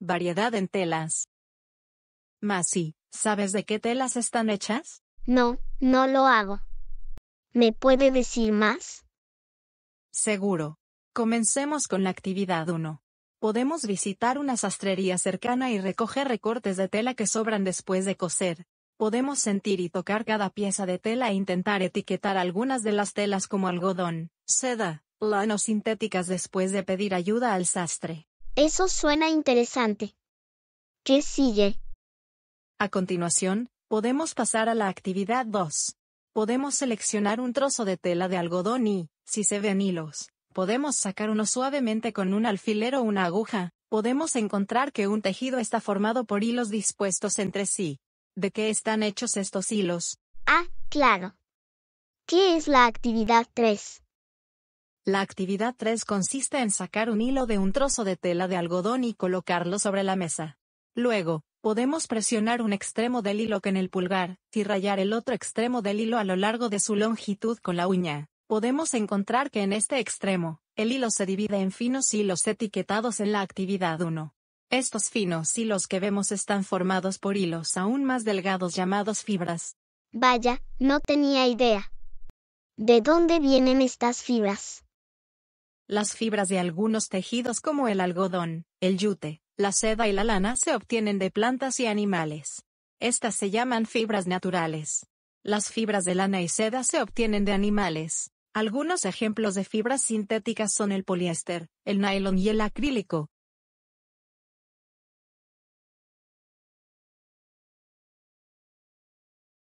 Variedad en telas. Masi, ¿sabes de qué telas están hechas? No, no lo hago. ¿Me puede decir más? Seguro. Comencemos con la actividad 1. Podemos visitar una sastrería cercana y recoger recortes de tela que sobran después de coser. Podemos sentir y tocar cada pieza de tela e intentar etiquetar algunas de las telas como algodón, seda, lana sintéticas después de pedir ayuda al sastre. Eso suena interesante. ¿Qué sigue? A continuación, podemos pasar a la actividad 2. Podemos seleccionar un trozo de tela de algodón y, si se ven hilos, podemos sacar uno suavemente con un alfiler o una aguja. Podemos encontrar que un tejido está formado por hilos dispuestos entre sí. ¿De qué están hechos estos hilos? Ah, claro. ¿Qué es la actividad 3? La actividad 3 consiste en sacar un hilo de un trozo de tela de algodón y colocarlo sobre la mesa. Luego, podemos presionar un extremo del hilo con el pulgar y rayar el otro extremo del hilo a lo largo de su longitud con la uña. Podemos encontrar que en este extremo, el hilo se divide en finos hilos etiquetados en la actividad 1. Estos finos hilos que vemos están formados por hilos aún más delgados llamados fibras. Vaya, no tenía idea. ¿De dónde vienen estas fibras? Las fibras de algunos tejidos como el algodón, el yute, la seda y la lana se obtienen de plantas y animales. Estas se llaman fibras naturales. Las fibras de lana y seda se obtienen de animales. Algunos ejemplos de fibras sintéticas son el poliéster, el nylon y el acrílico,